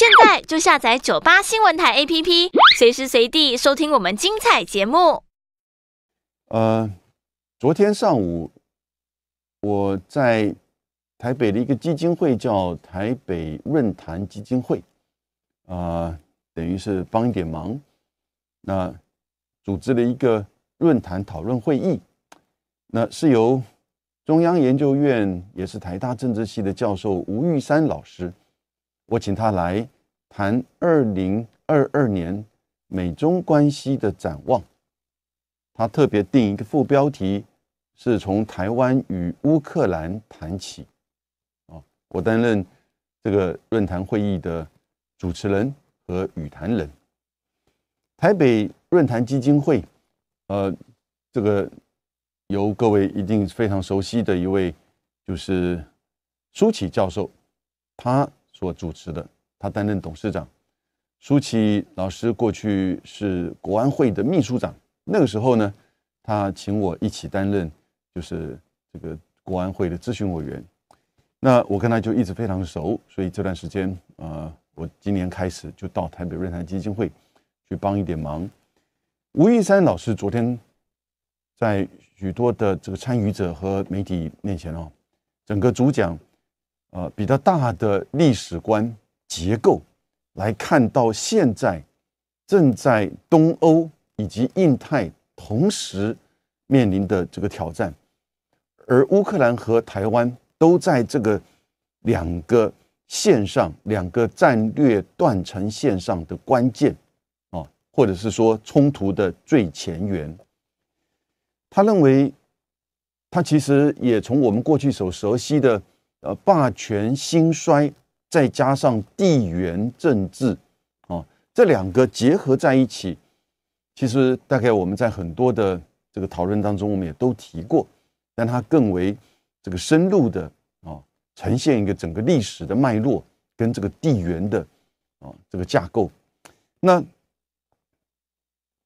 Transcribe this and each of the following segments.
现在就下载九八新闻台 APP，随时随地收听我们精彩节目。呃，昨天上午我在台北的一个基金会，叫台北论坛基金会，啊，等于是帮一点忙，那组织了一个论坛讨论会议，那是由中央研究院也是台大政治系的教授吴玉山老师。我请他来谈二零二二年美中关系的展望。他特别定一个副标题，是从台湾与乌克兰谈起。啊，我担任这个论坛会议的主持人和语谈人。台北论坛基金会，呃，这个由各位一定非常熟悉的一位，就是舒淇教授，他。做主持的，他担任董事长。舒淇老师过去是国安会的秘书长，那个时候呢，他请我一起担任，就是这个国安会的咨询委员。那我跟他就一直非常熟，所以这段时间啊，我今年开始就到台北论坛基金会去帮一点忙。吴玉山老师昨天在许多的这个参与者和媒体面前哦，整个主讲。呃，比较大的历史观结构来看到现在正在东欧以及印太同时面临的这个挑战，而乌克兰和台湾都在这个两个线上、两个战略断层线上的关键啊，或者是说冲突的最前沿。他认为，他其实也从我们过去所熟悉的。呃，霸权兴衰，再加上地缘政治，啊，这两个结合在一起，其实大概我们在很多的这个讨论当中，我们也都提过，让它更为这个深入的啊，呈现一个整个历史的脉络跟这个地缘的啊这个架构。那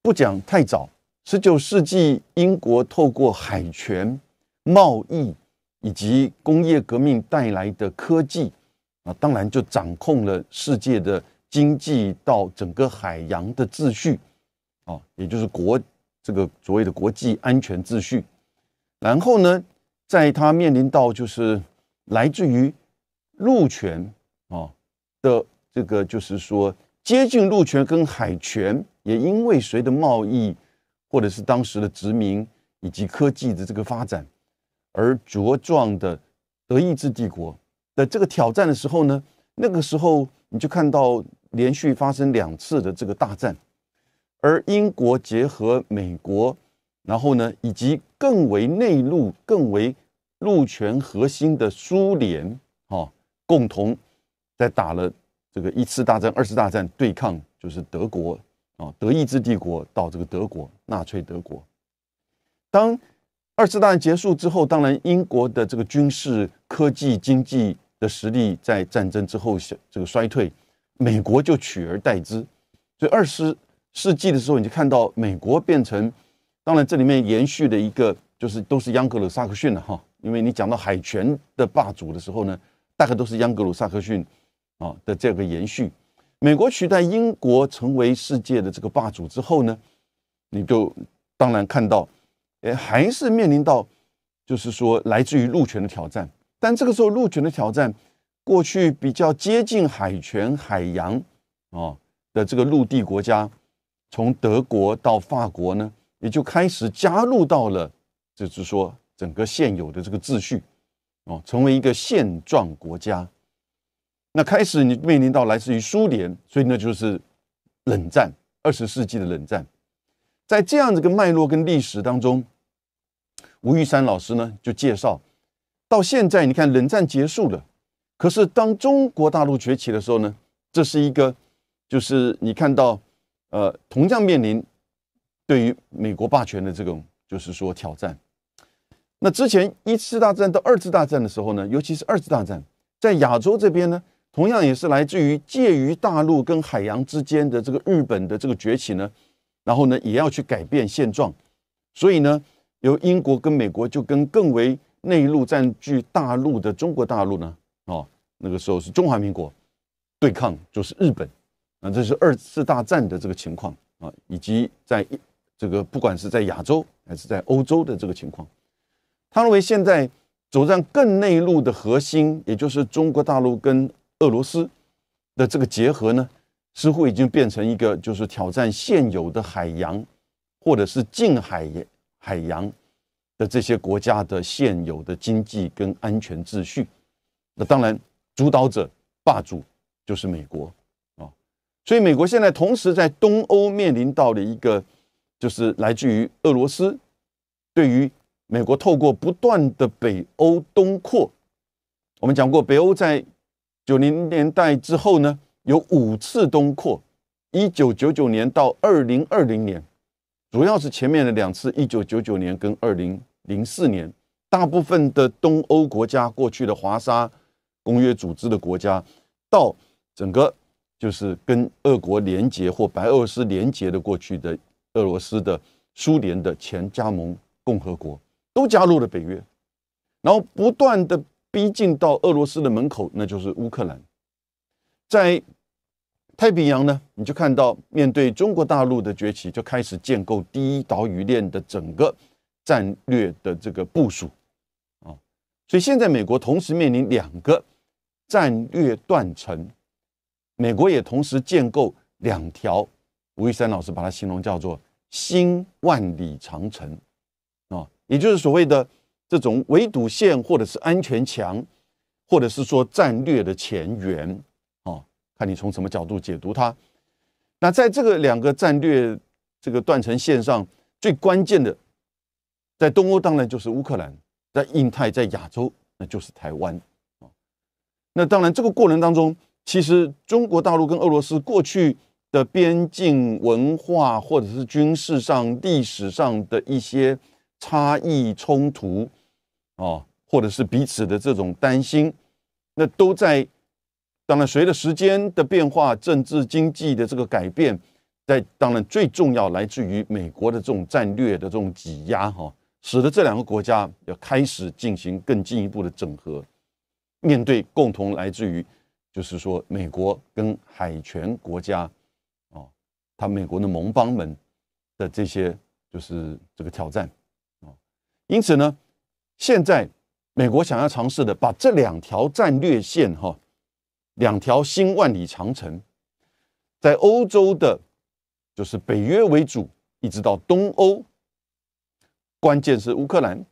不讲太早，十九世纪英国透过海权贸易。以及工业革命带来的科技，啊，当然就掌控了世界的经济到整个海洋的秩序，啊，也就是国这个所谓的国际安全秩序。然后呢，在它面临到就是来自于陆权啊的这个，就是说接近陆权跟海权，也因为随着贸易或者是当时的殖民以及科技的这个发展。而茁壮的德意志帝国的这个挑战的时候呢，那个时候你就看到连续发生两次的这个大战，而英国结合美国，然后呢，以及更为内陆、更为陆权核心的苏联，哦，共同在打了这个一次大战、二次大战，对抗就是德国啊，德意志帝国到这个德国纳粹德国，当。二次大战结束之后，当然英国的这个军事、科技、经济的实力在战争之后这个衰退，美国就取而代之。所以二十世纪的时候，你就看到美国变成，当然这里面延续的一个就是都是央格鲁萨克逊的哈，因为你讲到海权的霸主的时候呢，大概都是央格鲁萨克逊啊的这个延续。美国取代英国成为世界的这个霸主之后呢，你就当然看到。哎，还是面临到，就是说，来自于陆权的挑战。但这个时候，陆权的挑战，过去比较接近海权海洋，哦的这个陆地国家，从德国到法国呢，也就开始加入到了，就是说，整个现有的这个秩序，哦，成为一个现状国家。那开始你面临到来自于苏联，所以那就是冷战，二十世纪的冷战。在这样子的脉络跟历史当中。吴玉山老师呢，就介绍，到现在你看冷战结束了，可是当中国大陆崛起的时候呢，这是一个，就是你看到，呃，同样面临对于美国霸权的这种，就是说挑战。那之前一次大战到二次大战的时候呢，尤其是二次大战，在亚洲这边呢，同样也是来自于介于大陆跟海洋之间的这个日本的这个崛起呢，然后呢，也要去改变现状，所以呢。由英国跟美国就跟更为内陆占据大陆的中国大陆呢，哦，那个时候是中华民国对抗就是日本，那这是二次大战的这个情况啊，以及在，这个不管是在亚洲还是在欧洲的这个情况，他认为现在走向更内陆的核心，也就是中国大陆跟俄罗斯的这个结合呢，似乎已经变成一个就是挑战现有的海洋或者是近海。海洋的这些国家的现有的经济跟安全秩序，那当然主导者霸主就是美国啊，所以美国现在同时在东欧面临到了一个，就是来自于俄罗斯对于美国透过不断的北欧东扩，我们讲过北欧在九零年代之后呢有五次东扩，一九九九年到二零二零年。主要是前面的两次，一九九九年跟二零零四年，大部分的东欧国家，过去的华沙公约组织的国家，到整个就是跟俄国联结或白俄罗斯联结的过去的俄罗斯的苏联的前加盟共和国，都加入了北约，然后不断的逼近到俄罗斯的门口，那就是乌克兰，在。太平洋呢，你就看到面对中国大陆的崛起，就开始建构第一岛屿链的整个战略的这个部署啊。所以现在美国同时面临两个战略断层，美国也同时建构两条，吴玉山老师把它形容叫做“新万里长城”啊，也就是所谓的这种围堵线或者是安全墙，或者是说战略的前沿。你从什么角度解读它？那在这个两个战略这个断层线上最关键的，在东欧当然就是乌克兰，在印太在亚洲那就是台湾啊。那当然这个过程当中，其实中国大陆跟俄罗斯过去的边境文化或者是军事上、历史上的一些差异冲突，哦，或者是彼此的这种担心，那都在。当然，随着时间的变化，政治经济的这个改变，在当然最重要来自于美国的这种战略的这种挤压哈，使得这两个国家要开始进行更进一步的整合，面对共同来自于就是说美国跟海权国家啊，他美国的盟邦们的这些就是这个挑战啊，因此呢，现在美国想要尝试的把这两条战略线哈。两条新万里长城，在欧洲的，就是北约为主，一直到东欧，关键是乌克兰，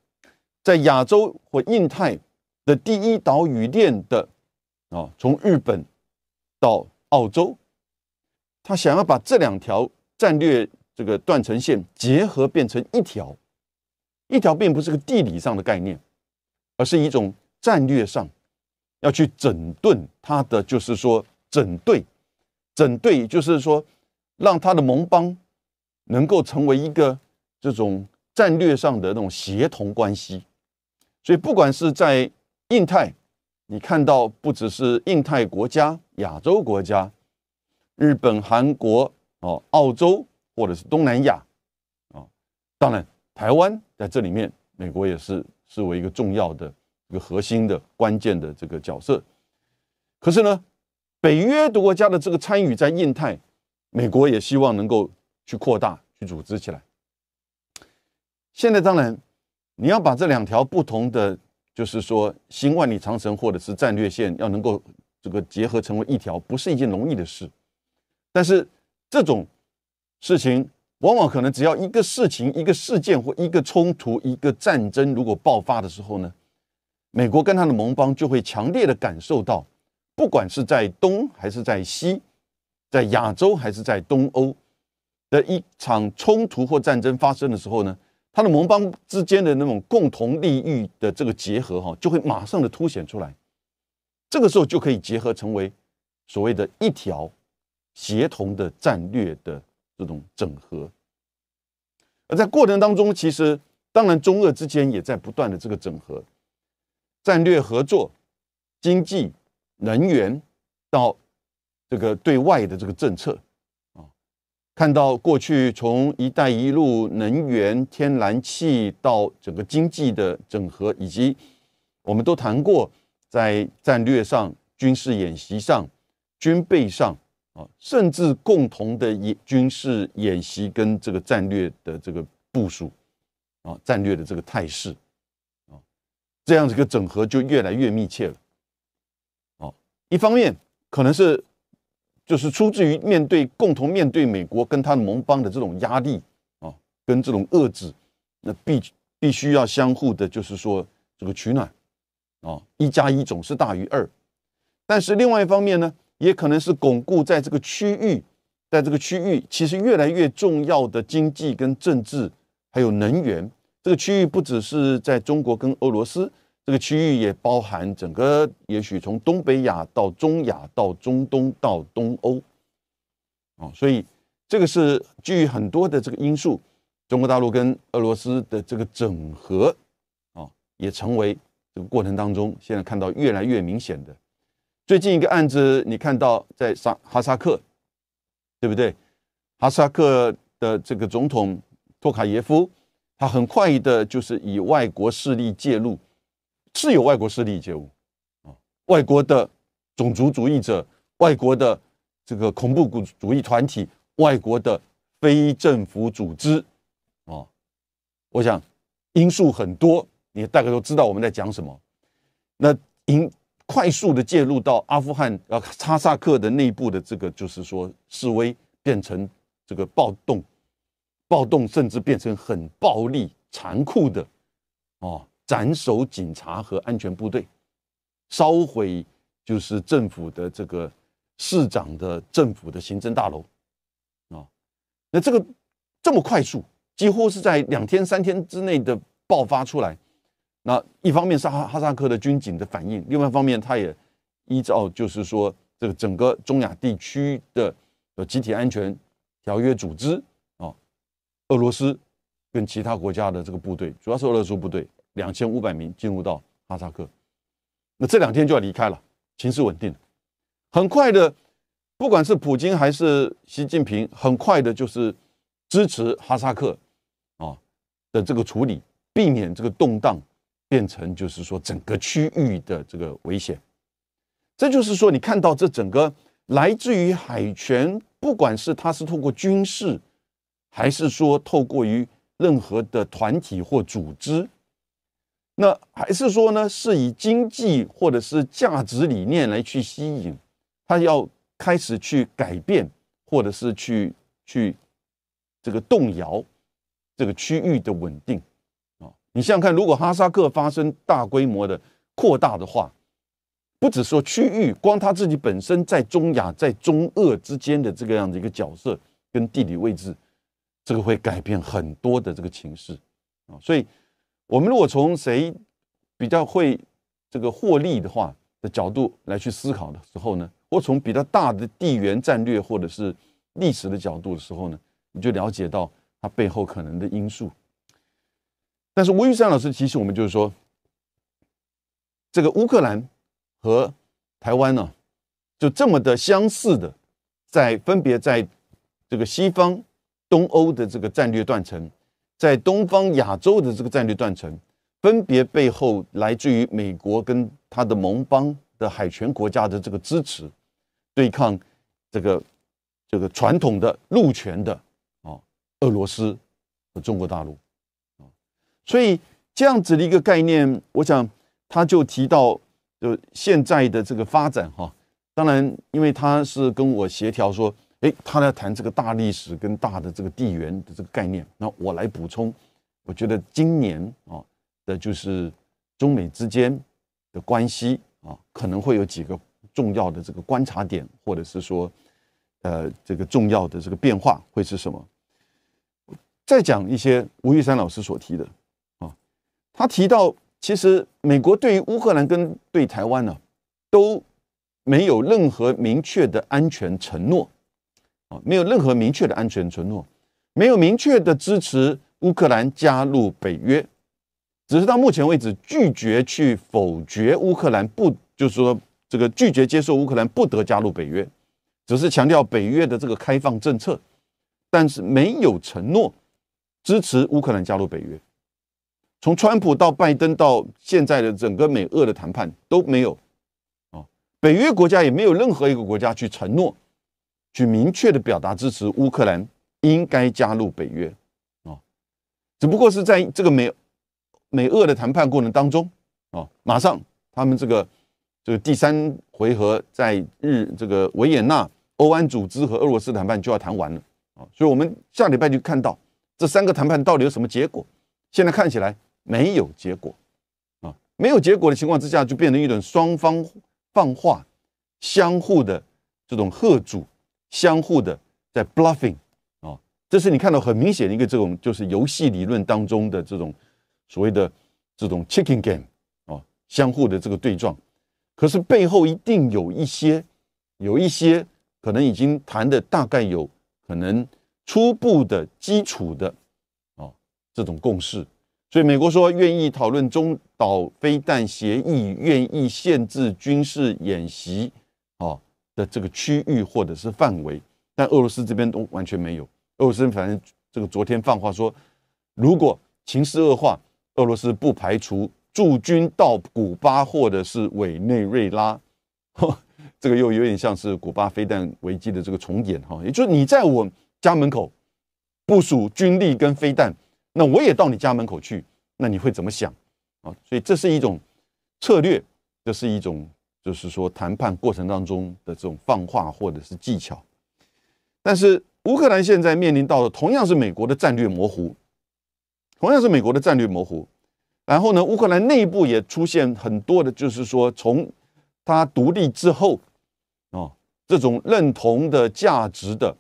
在亚洲或印太的第一岛屿链的，啊，从日本到澳洲，他想要把这两条战略这个断层线结合变成一条，一条并不是个地理上的概念，而是一种战略上。要去整顿他的，就是说整队，整队就是说让他的盟邦能够成为一个这种战略上的那种协同关系。所以，不管是在印太，你看到不只是印太国家、亚洲国家，日本、韩国哦，澳洲或者是东南亚啊，当然台湾在这里面，美国也是视为一个重要的。一个核心的关键的这个角色，可是呢，北约国家的这个参与在印太，美国也希望能够去扩大、去组织起来。现在当然，你要把这两条不同的，就是说新万里长城或者是战略线，要能够这个结合成为一条，不是一件容易的事。但是这种事情，往往可能只要一个事情、一个事件或一个冲突、一个战争如果爆发的时候呢？美国跟他的盟邦就会强烈的感受到，不管是在东还是在西，在亚洲还是在东欧的一场冲突或战争发生的时候呢，他的盟邦之间的那种共同利益的这个结合哈，就会马上的凸显出来。这个时候就可以结合成为所谓的一条协同的战略的这种整合。而在过程当中，其实当然中俄之间也在不断的这个整合。战略合作、经济、能源，到这个对外的这个政策啊，看到过去从“一带一路”、能源、天然气到整个经济的整合，以及我们都谈过，在战略上、军事演习上、军备上啊，甚至共同的演军事演习跟这个战略的这个部署啊，战略的这个态势。这样子一个整合就越来越密切了，哦，一方面可能是就是出自于面对共同面对美国跟他的盟邦的这种压力啊，跟这种遏制，那必必须要相互的，就是说这个取暖啊，一加一总是大于二。但是另外一方面呢，也可能是巩固在这个区域，在这个区域其实越来越重要的经济跟政治还有能源。这个区域不只是在中国跟俄罗斯，这个区域也包含整个，也许从东北亚到中亚到中东到东欧，哦，所以这个是基于很多的这个因素，中国大陆跟俄罗斯的这个整合，哦，也成为这个过程当中现在看到越来越明显的。最近一个案子，你看到在沙哈萨克，对不对？哈萨克的这个总统托卡耶夫。他很快的就是以外国势力介入，是有外国势力介入，啊，外国的种族主义者，外国的这个恐怖主义团体，外国的非政府组织，啊，我想因素很多，你大概都知道我们在讲什么。那因快速的介入到阿富汗啊，哈萨克的内部的这个就是说示威变成这个暴动。暴动甚至变成很暴力、残酷的，哦，斩首警察和安全部队，烧毁就是政府的这个市长的政府的行政大楼，啊，那这个这么快速，几乎是在两天、三天之内的爆发出来。那一方面是哈哈萨克的军警的反应，另外一方面，他也依照就是说这个整个中亚地区的集体安全条约组织。俄罗斯跟其他国家的这个部队，主要是俄罗斯部队两千五百名进入到哈萨克，那这两天就要离开了，形势稳定了。很快的，不管是普京还是习近平，很快的就是支持哈萨克啊的这个处理，避免这个动荡变成就是说整个区域的这个危险。这就是说，你看到这整个来自于海权，不管是它是通过军事。还是说透过于任何的团体或组织，那还是说呢？是以经济或者是价值理念来去吸引，他要开始去改变，或者是去去这个动摇这个区域的稳定啊！你想想看，如果哈萨克发生大规模的扩大的话，不只说区域，光他自己本身在中亚在中鄂之间的这个样子一个角色跟地理位置。这个会改变很多的这个情势啊，所以我们如果从谁比较会这个获利的话的角度来去思考的时候呢，或从比较大的地缘战略或者是历史的角度的时候呢，你就了解到它背后可能的因素。但是吴玉山老师提醒我们就是说，这个乌克兰和台湾呢，就这么的相似的，在分别在这个西方。东欧的这个战略断层，在东方亚洲的这个战略断层，分别背后来自于美国跟它的盟邦的海权国家的这个支持，对抗这个这个传统的陆权的啊俄罗斯和中国大陆啊，所以这样子的一个概念，我想他就提到就现在的这个发展哈，当然因为他是跟我协调说。哎，他来谈这个大历史跟大的这个地缘的这个概念，那我来补充。我觉得今年啊，的就是中美之间的关系啊，可能会有几个重要的这个观察点，或者是说，呃，这个重要的这个变化会是什么？再讲一些吴玉山老师所提的啊，他提到，其实美国对于乌克兰跟对台湾呢，都没有任何明确的安全承诺。没有任何明确的安全承诺，没有明确的支持乌克兰加入北约，只是到目前为止拒绝去否决乌克兰不，就是说这个拒绝接受乌克兰不得加入北约，只是强调北约的这个开放政策，但是没有承诺支持乌克兰加入北约。从川普到拜登到现在的整个美俄的谈判都没有，啊，北约国家也没有任何一个国家去承诺。去明确的表达支持乌克兰应该加入北约，啊，只不过是在这个美美俄的谈判过程当中，啊，马上他们这个这个第三回合在日这个维也纳欧安组织和俄罗斯谈判就要谈完了，啊，所以我们下礼拜就看到这三个谈判到底有什么结果。现在看起来没有结果，啊，没有结果的情况之下，就变成一种双方放话、相互的这种贺阻。相互的在 bluffing，啊，这是你看到很明显的一个这种就是游戏理论当中的这种所谓的这种 chicken game，啊，相互的这个对撞，可是背后一定有一些有一些可能已经谈的大概有可能初步的基础的啊这种共识，所以美国说愿意讨论中导非弹协议，愿意限制军事演习。的这个区域或者是范围，但俄罗斯这边都完全没有。俄罗斯反正这个昨天放话说，如果情势恶化，俄罗斯不排除驻军到古巴或者是委内瑞拉。这个又有点像是古巴飞弹危机的这个重演哈，也就是你在我家门口部署军力跟飞弹，那我也到你家门口去，那你会怎么想啊？所以这是一种策略，这是一种。就是说，谈判过程当中的这种放话或者是技巧，但是乌克兰现在面临到的同样是美国的战略模糊，同样是美国的战略模糊。然后呢，乌克兰内部也出现很多的，就是说，从他独立之后啊，这种认同的价值的，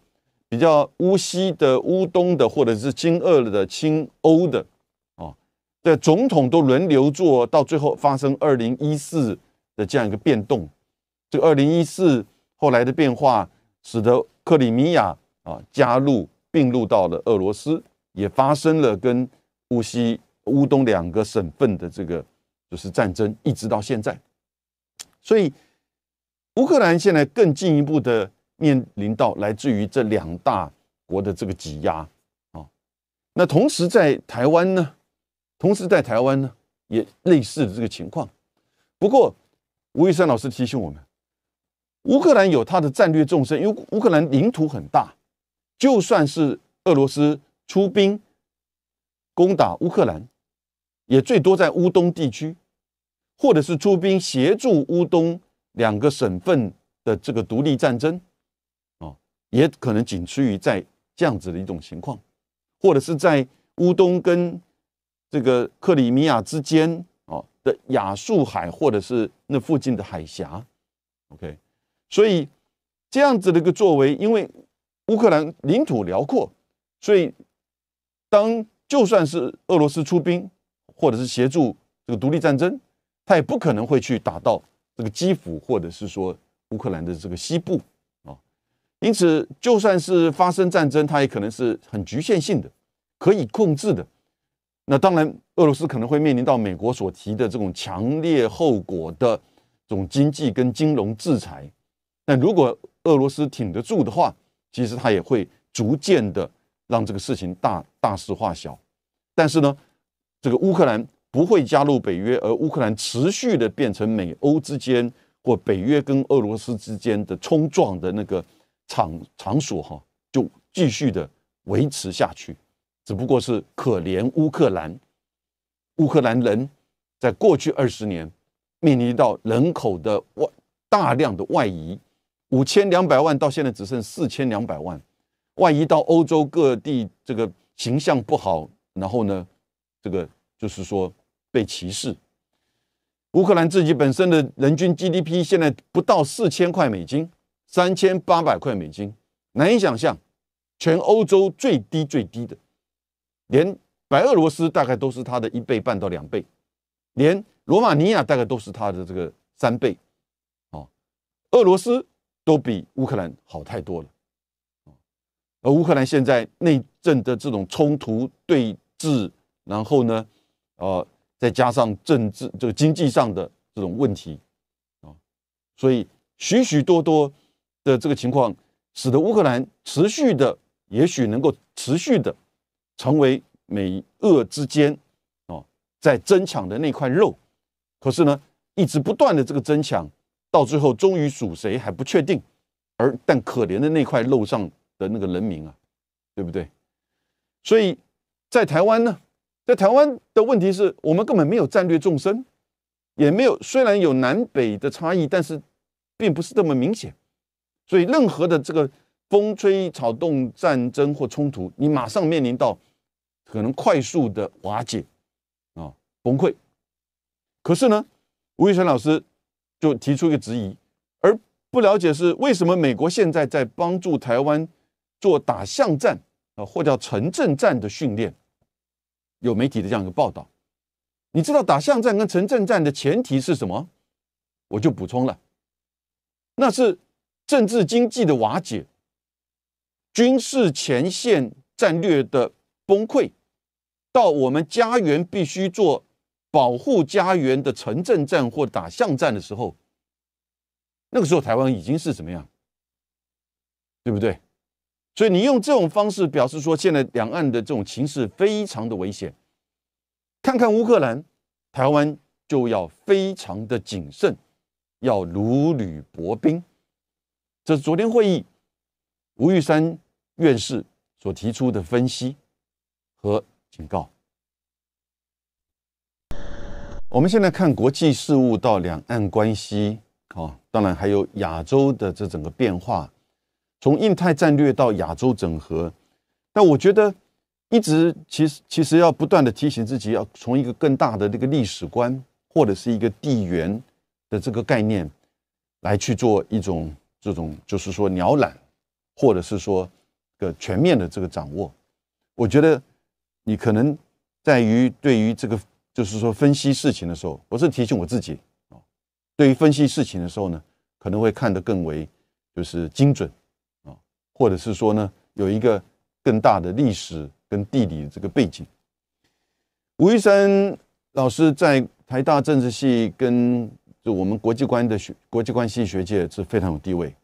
比较乌西的、乌东的，或者是亲俄的、亲欧的啊的总统都轮流做到最后发生二零一四。的这样一个变动，这二零一四后来的变化，使得克里米亚啊加入并入到了俄罗斯，也发生了跟乌西、乌东两个省份的这个就是战争，一直到现在。所以乌克兰现在更进一步的面临到来自于这两大国的这个挤压啊。那同时在台湾呢，同时在台湾呢也类似的这个情况，不过。吴玉山老师提醒我们：乌克兰有它的战略纵深，因为乌克兰领土很大，就算是俄罗斯出兵攻打乌克兰，也最多在乌东地区，或者是出兵协助乌东两个省份的这个独立战争，哦，也可能仅次于在这样子的一种情况，或者是在乌东跟这个克里米亚之间。的亚速海，或者是那附近的海峡，OK，所以这样子的一个作为，因为乌克兰领土辽阔，所以当就算是俄罗斯出兵，或者是协助这个独立战争，他也不可能会去打到这个基辅，或者是说乌克兰的这个西部啊。因此，就算是发生战争，它也可能是很局限性的，可以控制的。那当然，俄罗斯可能会面临到美国所提的这种强烈后果的这种经济跟金融制裁。那如果俄罗斯挺得住的话，其实它也会逐渐的让这个事情大大事化小。但是呢，这个乌克兰不会加入北约，而乌克兰持续的变成美欧之间或北约跟俄罗斯之间的冲撞的那个场场所哈，就继续的维持下去。只不过是可怜乌克兰，乌克兰人在过去二十年面临到人口的外大量的外移，五千两百万到现在只剩四千两百万，外移到欧洲各地，这个形象不好，然后呢，这个就是说被歧视。乌克兰自己本身的人均 GDP 现在不到四千块美金，三千八百块美金，难以想象，全欧洲最低最低的。连白俄罗斯大概都是它的一倍半到两倍，连罗马尼亚大概都是它的这个三倍，哦，俄罗斯都比乌克兰好太多了，而乌克兰现在内政的这种冲突对峙，然后呢，呃，再加上政治这个经济上的这种问题，啊，所以许许多多的这个情况，使得乌克兰持续的，也许能够持续的。成为美俄之间哦在争抢的那块肉，可是呢一直不断的这个争抢，到最后终于属谁还不确定。而但可怜的那块肉上的那个人民啊，对不对？所以在台湾呢，在台湾的问题是我们根本没有战略纵深，也没有虽然有南北的差异，但是并不是这么明显。所以任何的这个。风吹草动、战争或冲突，你马上面临到可能快速的瓦解啊崩溃。可是呢，吴宇成老师就提出一个质疑，而不了解是为什么美国现在在帮助台湾做打巷战啊或叫城镇战的训练。有媒体的这样一个报道，你知道打巷战跟城镇战的前提是什么？我就补充了，那是政治经济的瓦解。军事前线战略的崩溃，到我们家园必须做保护家园的城镇战或打巷战的时候，那个时候台湾已经是怎么样，对不对？所以你用这种方式表示说，现在两岸的这种情势非常的危险。看看乌克兰，台湾就要非常的谨慎，要如履薄冰。这是昨天会议，吴玉山。院士所提出的分析和警告。我们现在看国际事务到两岸关系，啊，当然还有亚洲的这整个变化，从印太战略到亚洲整合。那我觉得一直其实其实要不断的提醒自己，要从一个更大的这个历史观或者是一个地缘的这个概念来去做一种这种就是说鸟览，或者是说。个全面的这个掌握，我觉得你可能在于对于这个，就是说分析事情的时候，我是提醒我自己啊，对于分析事情的时候呢，可能会看得更为就是精准啊，或者是说呢，有一个更大的历史跟地理这个背景。吴玉山老师在台大政治系跟就我们国际关的学国际关系学界是非常有地位，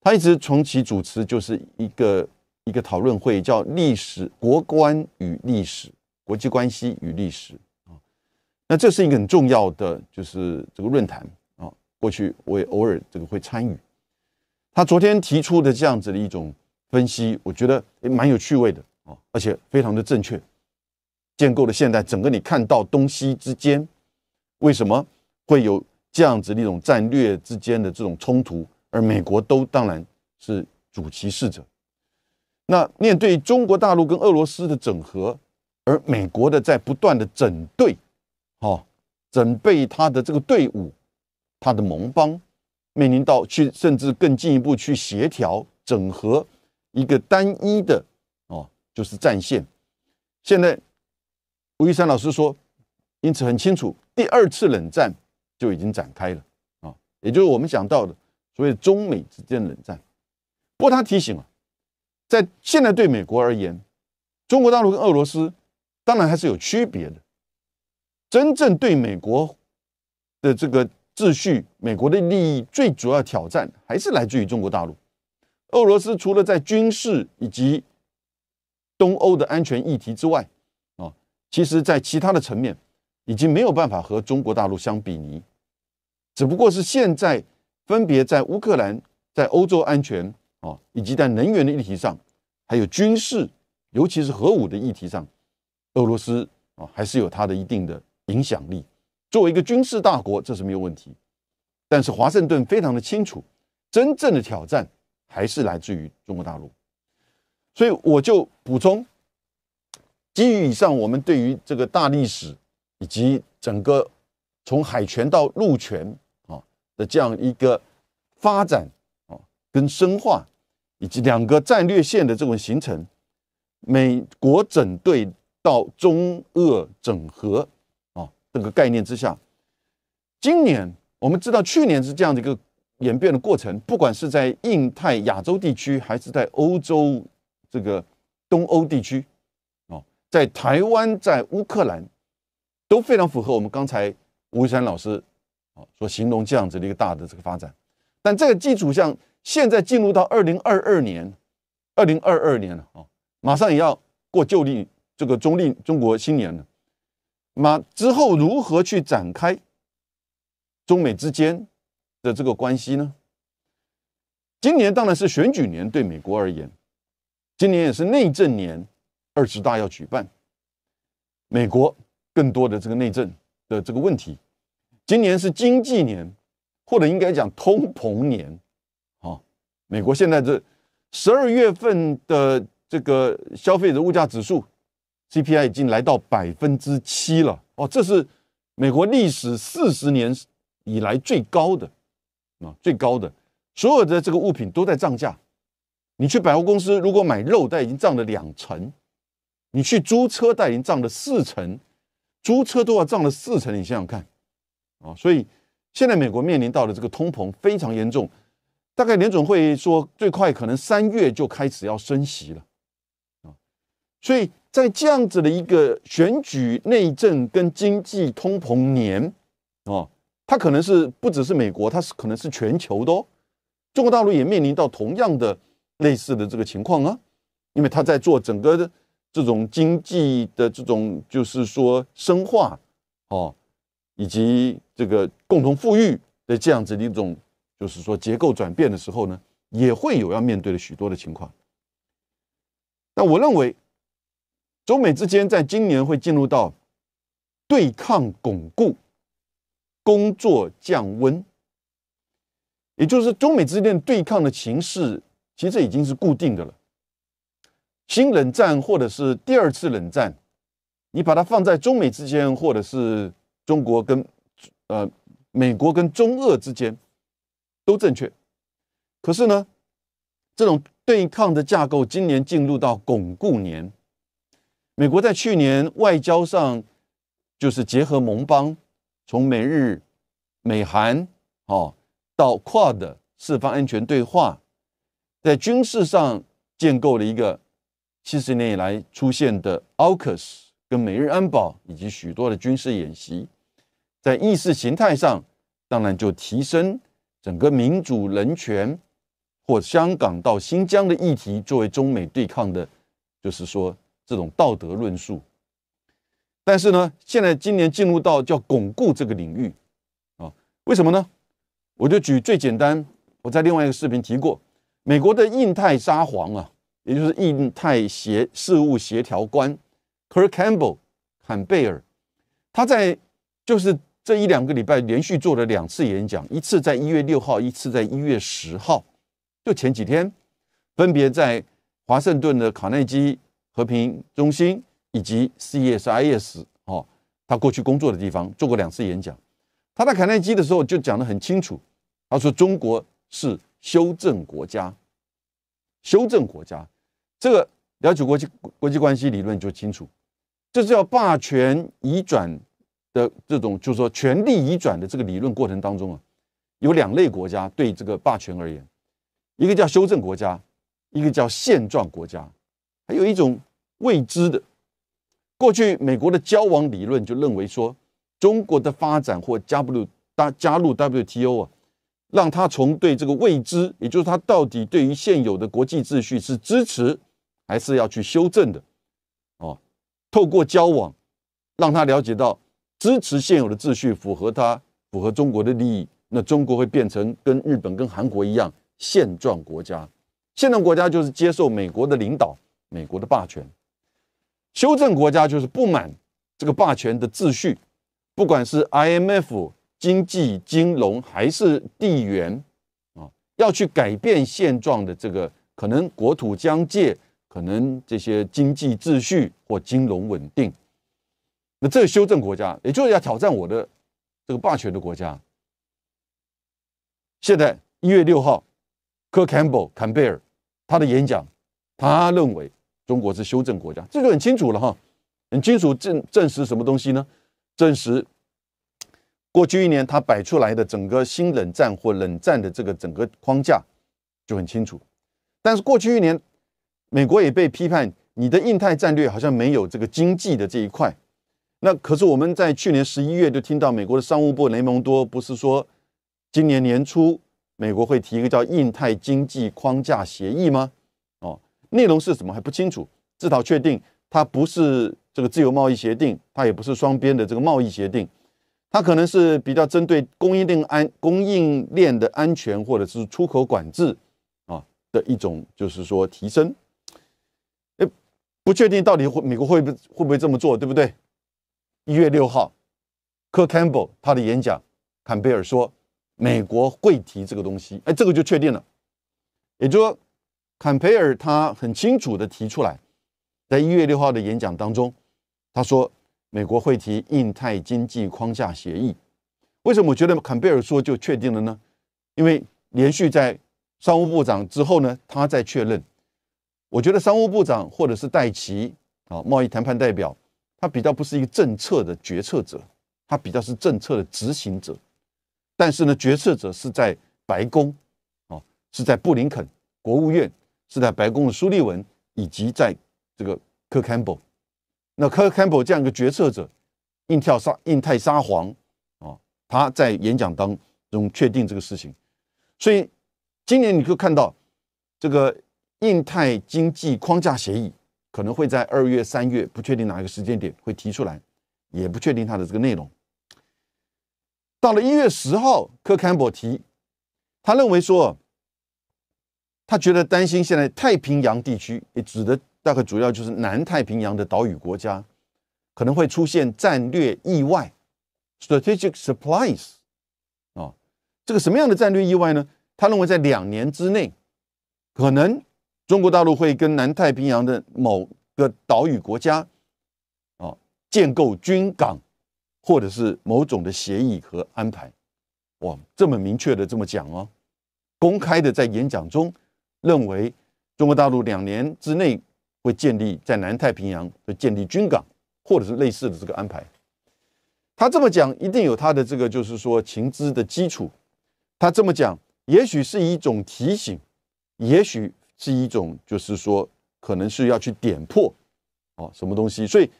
他一直从其主持就是一个。一个讨论会叫“历史国关与历史国际关系与历史”，啊，那这是一个很重要的，就是这个论坛啊。过去我也偶尔这个会参与。他昨天提出的这样子的一种分析，我觉得也蛮有趣味的啊，而且非常的正确。建构了现代整个你看到东西之间，为什么会有这样子的一种战略之间的这种冲突？而美国都当然是主歧视者。那面对中国大陆跟俄罗斯的整合，而美国的在不断的整队，哦，整备他的这个队伍，他的盟邦面临到去，甚至更进一步去协调整合一个单一的哦，就是战线。现在吴玉山老师说，因此很清楚，第二次冷战就已经展开了啊，也就是我们讲到的所谓中美之间冷战。不过他提醒啊。在现在对美国而言，中国大陆跟俄罗斯当然还是有区别的。真正对美国的这个秩序、美国的利益，最主要挑战还是来自于中国大陆。俄罗斯除了在军事以及东欧的安全议题之外，啊，其实在其他的层面已经没有办法和中国大陆相比拟。只不过是现在分别在乌克兰、在欧洲安全。啊，以及在能源的议题上，还有军事，尤其是核武的议题上，俄罗斯啊还是有它的一定的影响力。作为一个军事大国，这是没有问题。但是华盛顿非常的清楚，真正的挑战还是来自于中国大陆。所以我就补充，基于以上，我们对于这个大历史以及整个从海权到陆权啊的这样一个发展啊跟深化。以及两个战略线的这种形成，美国整队到中俄整合啊这个概念之下，今年我们知道去年是这样的一个演变的过程，不管是在印太亚洲地区，还是在欧洲这个东欧地区，哦，在台湾，在乌克兰都非常符合我们刚才吴玉山老师啊所形容这样子的一个大的这个发展，但这个基础上。现在进入到二零二二年，二零二二年了啊，马上也要过旧历这个中历中国新年了。那之后如何去展开中美之间的这个关系呢？今年当然是选举年，对美国而言，今年也是内政年，二十大要举办，美国更多的这个内政的这个问题，今年是经济年，或者应该讲通膨年。美国现在这十二月份的这个消费者物价指数 CPI 已经来到百分之七了哦，这是美国历史四十年以来最高的啊，最高的，所有的这个物品都在涨价。你去百货公司如果买肉，它已经涨了两成；你去租车，它已经涨了四成，租车都要涨了四成。你想想看啊，所以现在美国面临到的这个通膨非常严重。大概联准会说最快可能三月就开始要升息了，啊，所以在这样子的一个选举内政跟经济通膨年，啊，它可能是不只是美国，它是可能是全球的哦。中国大陆也面临到同样的类似的这个情况啊，因为他在做整个的这种经济的这种就是说深化，哦，以及这个共同富裕的这样子的一种。就是说，结构转变的时候呢，也会有要面对的许多的情况。那我认为，中美之间在今年会进入到对抗巩固、工作降温，也就是中美之间对抗的形势，其实已经是固定的了。新冷战或者是第二次冷战，你把它放在中美之间，或者是中国跟呃美国跟中俄之间。都正确，可是呢，这种对抗的架构今年进入到巩固年。美国在去年外交上就是结合盟邦，从美日、美韩哦到 QUAD 四方安全对话，在军事上建构了一个七十年以来出现的 a u k u s 跟美日安保以及许多的军事演习，在意识形态上当然就提升。整个民主、人权或香港到新疆的议题，作为中美对抗的，就是说这种道德论述。但是呢，现在今年进入到叫巩固这个领域啊？为什么呢？我就举最简单，我在另外一个视频提过，美国的印太沙皇啊，也就是印太协事务协调官 k e r k Campbell 坎贝尔，他在就是。这一两个礼拜连续做了两次演讲，一次在一月六号，一次在一月十号，就前几天，分别在华盛顿的卡内基和平中心以及 C.S.I.S. 哦，他过去工作的地方做过两次演讲。他在卡内基的时候就讲得很清楚，他说中国是修正国家，修正国家，这个了解国际国际关系理论就清楚，这要霸权移转。的这种就是说权力移转的这个理论过程当中啊，有两类国家对这个霸权而言，一个叫修正国家，一个叫现状国家，还有一种未知的。过去美国的交往理论就认为说，中国的发展或加入加加入 WTO 啊，让他从对这个未知，也就是他到底对于现有的国际秩序是支持还是要去修正的，哦，透过交往让他了解到。支持现有的秩序，符合它，符合中国的利益，那中国会变成跟日本、跟韩国一样现状国家。现状国家就是接受美国的领导，美国的霸权。修正国家就是不满这个霸权的秩序，不管是 IMF 经济金融还是地缘啊，要去改变现状的这个可能国土疆界，可能这些经济秩序或金融稳定。那这个修正国家，也就是要挑战我的这个霸权的国家。现在一月六号，科坎贝坎贝尔他的演讲，他认为中国是修正国家，这就很清楚了哈。很清楚证证实什么东西呢？证实过去一年他摆出来的整个新冷战或冷战的这个整个框架就很清楚。但是过去一年，美国也被批判，你的印太战略好像没有这个经济的这一块。那可是我们在去年十一月就听到美国的商务部雷蒙多不是说，今年年初美国会提一个叫印太经济框架协议吗？哦，内容是什么还不清楚，至少确定它不是这个自由贸易协定，它也不是双边的这个贸易协定，它可能是比较针对供应链安供应链的安全或者是出口管制啊的一种，就是说提升。不确定到底会美国会不会不会这么做，对不对？一月六号，b 坎 l l 他的演讲，坎贝尔说美国会提这个东西，哎，这个就确定了。也就说，坎贝尔他很清楚的提出来，在一月六号的演讲当中，他说美国会提印太经济框架协议。为什么我觉得坎贝尔说就确定了呢？因为连续在商务部长之后呢，他在确认。我觉得商务部长或者是戴奇啊，贸易谈判代表。他比较不是一个政策的决策者，他比较是政策的执行者。但是呢，决策者是在白宫，哦，是在布林肯，国务院是在白宫的苏利文，以及在这个科坎伯。那科坎伯这样一个决策者，印跳沙印太沙皇，哦，他在演讲当中确定这个事情。所以今年你可以看到这个印太经济框架协议。可能会在二月、三月，不确定哪一个时间点会提出来，也不确定它的这个内容。到了一月十号，科坎伯提，他认为说，他觉得担心现在太平洋地区，也指的大概主要就是南太平洋的岛屿国家，可能会出现战略意外 （strategic surprise）。啊，这个什么样的战略意外呢？他认为在两年之内，可能。中国大陆会跟南太平洋的某个岛屿国家，啊，建构军港，或者是某种的协议和安排。哇，这么明确的这么讲哦，公开的在演讲中认为中国大陆两年之内会建立在南太平洋的建立军港，或者是类似的这个安排。他这么讲一定有他的这个就是说情资的基础。他这么讲也许是一种提醒，也许。是一种，就是说，可能是要去点破，哦，什么东西。所以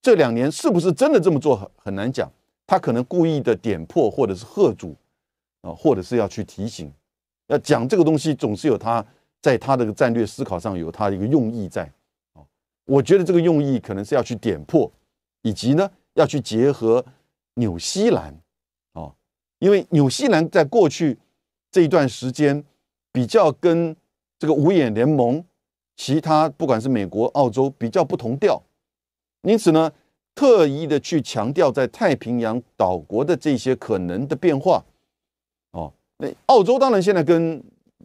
这两年是不是真的这么做很很难讲。他可能故意的点破，或者是喝阻，啊，或者是要去提醒，要讲这个东西，总是有他在他的战略思考上有他的一个用意在。哦，我觉得这个用意可能是要去点破，以及呢要去结合纽西兰，啊，因为纽西兰在过去这一段时间比较跟。这个五眼联盟，其他不管是美国、澳洲比较不同调，因此呢，特意的去强调在太平洋岛国的这些可能的变化。哦，那澳洲当然现在跟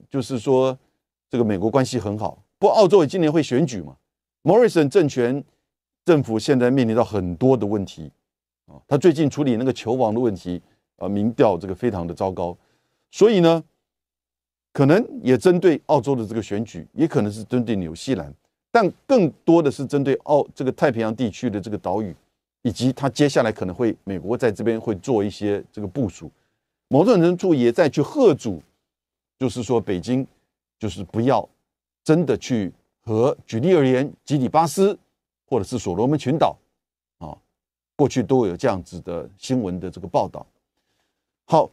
就是说这个美国关系很好，不，澳洲也今年会选举嘛。m o r r i s o n 政权政府现在面临到很多的问题啊，他最近处理那个球王的问题，呃，民调这个非常的糟糕，所以呢。可能也针对澳洲的这个选举，也可能是针对纽西兰，但更多的是针对澳这个太平洋地区的这个岛屿，以及他接下来可能会美国在这边会做一些这个部署，某种程度也在去贺阻，就是说北京就是不要真的去和举例而言，吉里巴斯或者是所罗门群岛啊，过去都有这样子的新闻的这个报道。好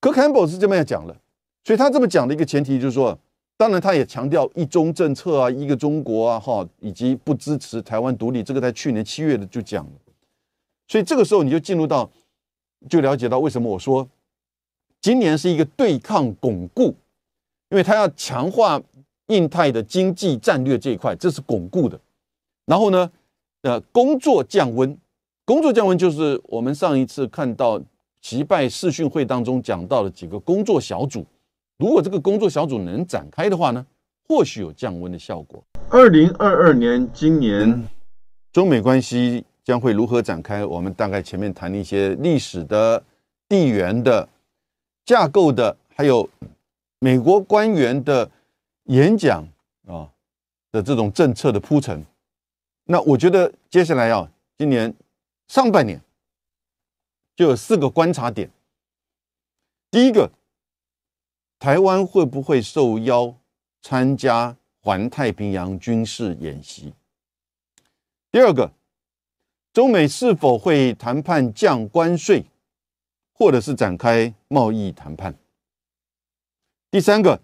可坎博士是这么样讲了。所以他这么讲的一个前提就是说，当然他也强调一中政策啊，一个中国啊，哈，以及不支持台湾独立。这个在去年七月的就讲了。所以这个时候你就进入到，就了解到为什么我说今年是一个对抗巩固，因为他要强化印太的经济战略这一块，这是巩固的。然后呢，呃，工作降温，工作降温就是我们上一次看到击拜视讯会当中讲到的几个工作小组。如果这个工作小组能展开的话呢，或许有降温的效果。二零二二年，今年中美关系将会如何展开？我们大概前面谈了一些历史的地缘的架构的，还有美国官员的演讲啊的这种政策的铺陈。那我觉得接下来啊，今年上半年就有四个观察点。第一个。台湾会不会受邀参加环太平洋军事演习？第二个，中美是否会谈判降关税，或者是展开贸易谈判？第三个，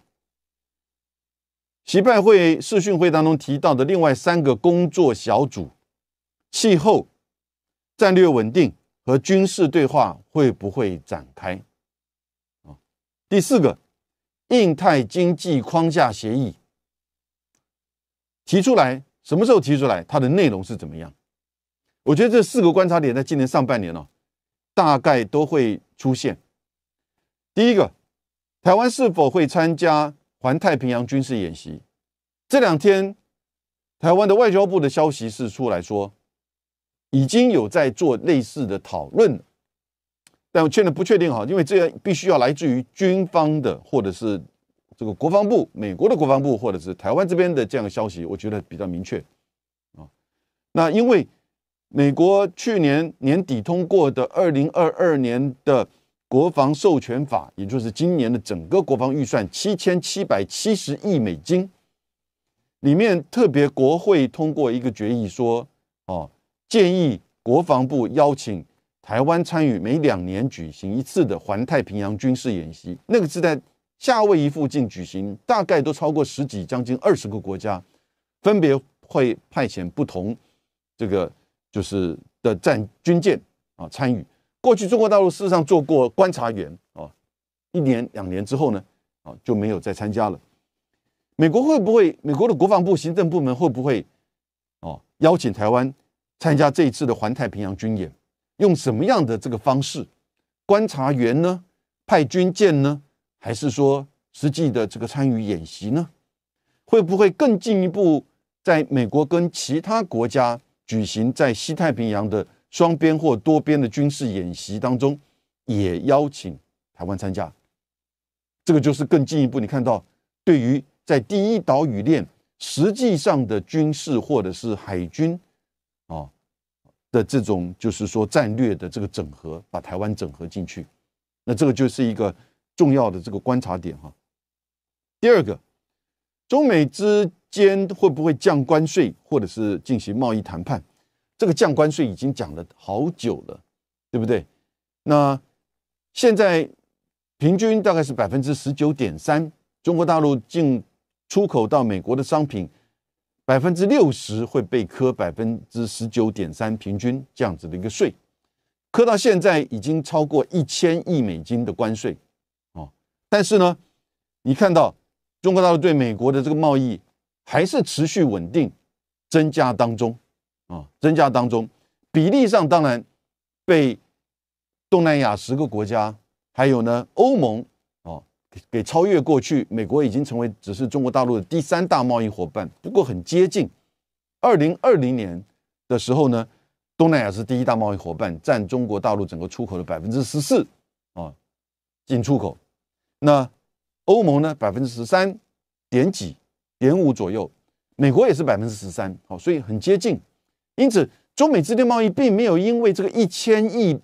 习拜会视讯会当中提到的另外三个工作小组——气候、战略稳定和军事对话，会不会展开？啊，第四个。印太经济框架协议提出来，什么时候提出来？它的内容是怎么样？我觉得这四个观察点在今年上半年哦，大概都会出现。第一个，台湾是否会参加环太平洋军事演习？这两天，台湾的外交部的消息是出来说，已经有在做类似的讨论。但我现在不确定哈，因为这样必须要来自于军方的，或者是这个国防部，美国的国防部，或者是台湾这边的这样的消息，我觉得比较明确啊。那因为美国去年年底通过的二零二二年的国防授权法，也就是今年的整个国防预算七千七百七十亿美金，里面特别国会通过一个决议说，哦，建议国防部邀请。台湾参与每两年举行一次的环太平洋军事演习，那个是在夏威夷附近举行，大概都超过十几，将近二十个国家，分别会派遣不同这个就是的战军舰啊参与。过去中国大陆事实上做过观察员啊，一年两年之后呢啊就没有再参加了。美国会不会？美国的国防部行政部门会不会哦邀请台湾参加这一次的环太平洋军演？用什么样的这个方式观察员呢？派军舰呢？还是说实际的这个参与演习呢？会不会更进一步在美国跟其他国家举行在西太平洋的双边或多边的军事演习当中，也邀请台湾参加？这个就是更进一步。你看到对于在第一岛屿链实际上的军事或者是海军，啊。的这种就是说战略的这个整合，把台湾整合进去，那这个就是一个重要的这个观察点哈。第二个，中美之间会不会降关税，或者是进行贸易谈判？这个降关税已经讲了好久了，对不对？那现在平均大概是百分之十九点三，中国大陆进出口到美国的商品。百分之六十会被科百分之十九点三平均这样子的一个税，科到现在已经超过一千亿美金的关税啊！但是呢，你看到中国大陆对美国的这个贸易还是持续稳定增加当中啊，增加当中，比例上当然被东南亚十个国家，还有呢欧盟。给超越过去，美国已经成为只是中国大陆的第三大贸易伙伴，不过很接近。二零二零年的时候呢，东南亚是第一大贸易伙伴，占中国大陆整个出口的百分之十四啊，进出口。那欧盟呢百分之十三点几点五左右，美国也是百分之十三，好，所以很接近。因此，中美之间贸易并没有因为这个一千亿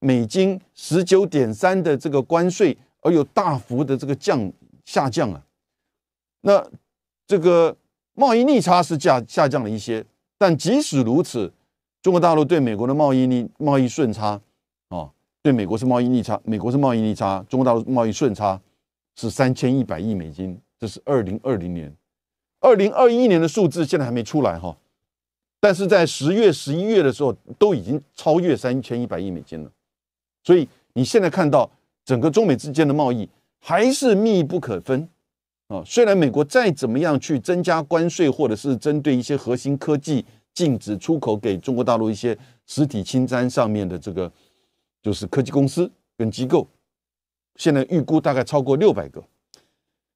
美金十九点三的这个关税。而有大幅的这个降下降啊，那这个贸易逆差是降下降了一些，但即使如此，中国大陆对美国的贸易逆贸易顺差啊，对美国是贸易逆差，美国是贸易逆差，中国大陆贸易顺差是三千一百亿美金，这是二零二零年、二零二一年的数字，现在还没出来哈，但是在十月、十一月的时候都已经超越三千一百亿美金了，所以你现在看到。整个中美之间的贸易还是密不可分啊！虽然美国再怎么样去增加关税，或者是针对一些核心科技禁止出口给中国大陆一些实体清单上面的这个就是科技公司跟机构，现在预估大概超过六百个，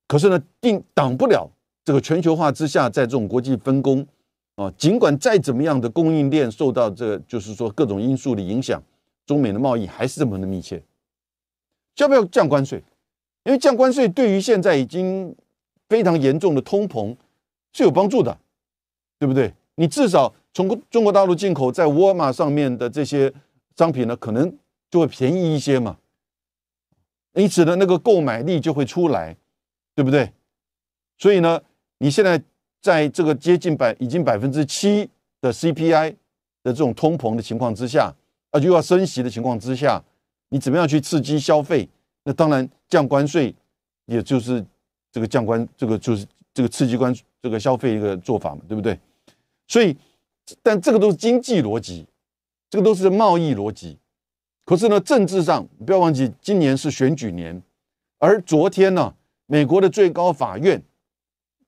可是呢，定挡不了这个全球化之下在这种国际分工啊！尽管再怎么样的供应链受到这就是说各种因素的影响，中美的贸易还是这么的密切。要不要降关税？因为降关税对于现在已经非常严重的通膨是有帮助的，对不对？你至少从中国大陆进口在沃尔玛上面的这些商品呢，可能就会便宜一些嘛。因此呢，那个购买力就会出来，对不对？所以呢，你现在在这个接近百已经百分之七的 CPI 的这种通膨的情况之下，啊，就要升息的情况之下。你怎么样去刺激消费？那当然，降关税，也就是这个降关，这个就是这个刺激关这个消费一个做法嘛，对不对？所以，但这个都是经济逻辑，这个都是贸易逻辑。可是呢，政治上不要忘记，今年是选举年，而昨天呢，美国的最高法院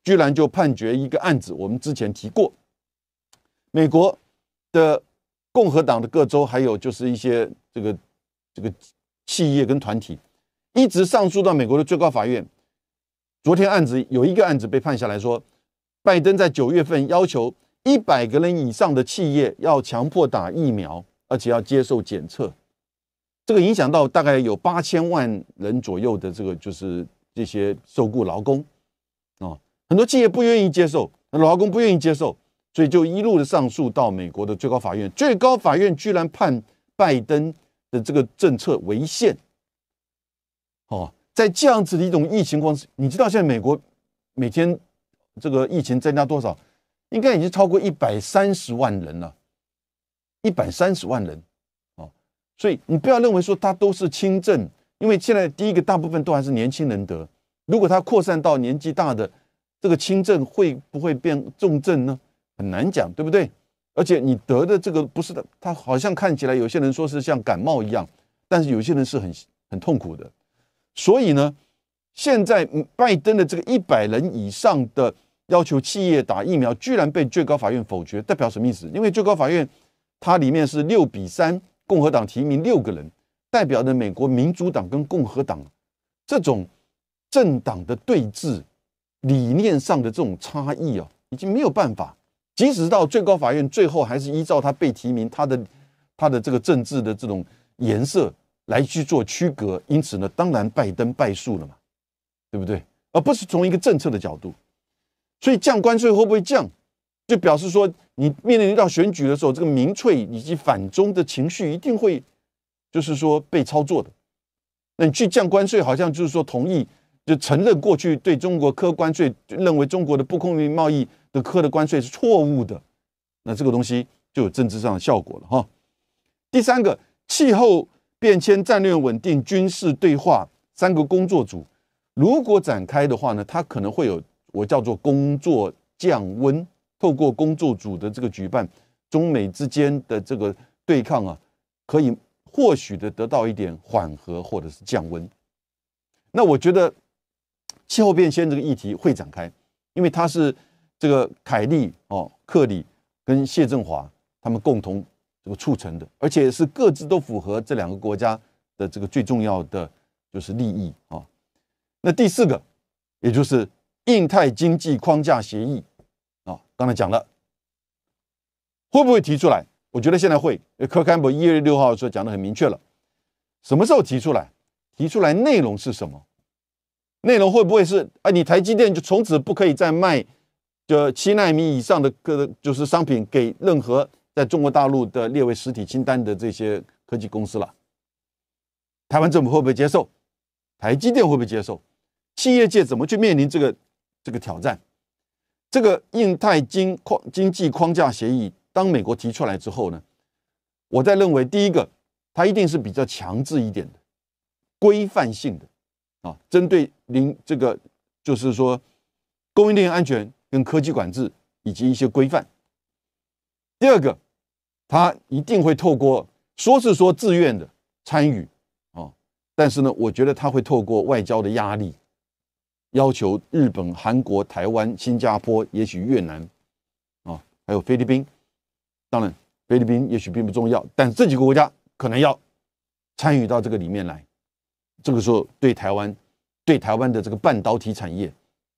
居然就判决一个案子，我们之前提过，美国的共和党的各州还有就是一些这个。这个企业跟团体一直上诉到美国的最高法院。昨天案子有一个案子被判下来，说拜登在九月份要求一百个人以上的企业要强迫打疫苗，而且要接受检测。这个影响到大概有八千万人左右的这个就是这些受雇劳工啊，很多企业不愿意接受，劳工不愿意接受，所以就一路的上诉到美国的最高法院。最高法院居然判拜登。的这个政策违宪，哦，在这样子的一种疫情况，你知道现在美国每天这个疫情增加多少？应该已经超过一百三十万人了，一百三十万人哦，所以你不要认为说它都是轻症，因为现在第一个大部分都还是年轻人得，如果它扩散到年纪大的，这个轻症会不会变重症呢？很难讲，对不对？而且你得的这个不是的，他好像看起来有些人说是像感冒一样，但是有些人是很很痛苦的。所以呢，现在拜登的这个一百人以上的要求企业打疫苗，居然被最高法院否决，代表什么意思？因为最高法院它里面是六比三，共和党提名六个人，代表的美国民主党跟共和党这种政党的对峙理念上的这种差异哦，已经没有办法。即使到最高法院，最后还是依照他被提名他的，他的这个政治的这种颜色来去做区隔。因此呢，当然拜登败诉了嘛，对不对？而不是从一个政策的角度。所以降关税会不会降，就表示说你面临一道选举的时候，这个民粹以及反中的情绪一定会，就是说被操作的。那你去降关税，好像就是说同意。就承认过去对中国科关税，认为中国的不公平贸易的科的关税是错误的，那这个东西就有政治上的效果了哈。第三个，气候变迁、战略稳定、军事对话三个工作组，如果展开的话呢，它可能会有我叫做工作降温。透过工作组的这个举办，中美之间的这个对抗啊，可以或许的得到一点缓和或者是降温。那我觉得。气候变迁这个议题会展开，因为它是这个凯利哦克里跟谢振华他们共同这个促成的，而且是各自都符合这两个国家的这个最重要的就是利益啊。那第四个，也就是印太经济框架协议啊，刚才讲了，会不会提出来？我觉得现在会，科坎博一月六号说讲的很明确了，什么时候提出来？提出来内容是什么？内容会不会是啊？你台积电就从此不可以再卖，就七纳米以上的个就是商品给任何在中国大陆的列为实体清单的这些科技公司了。台湾政府会不会接受？台积电会不会接受？企业界怎么去面临这个这个挑战？这个印太经框经济框架协议，当美国提出来之后呢？我在认为，第一个，它一定是比较强制一点的，规范性的。啊，针对零这个，就是说供应链安全跟科技管制以及一些规范。第二个，他一定会透过说是说自愿的参与啊，但是呢，我觉得他会透过外交的压力，要求日本、韩国、台湾、新加坡，也许越南啊，还有菲律宾。当然，菲律宾也许并不重要，但这几个国家可能要参与到这个里面来。这个时候对台湾，对台湾的这个半导体产业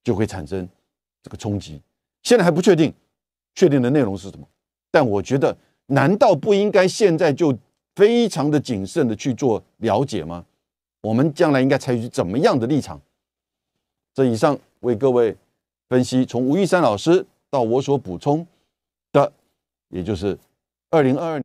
就会产生这个冲击。现在还不确定，确定的内容是什么？但我觉得，难道不应该现在就非常的谨慎的去做了解吗？我们将来应该采取怎么样的立场？这以上为各位分析，从吴玉山老师到我所补充的，也就是二零二二。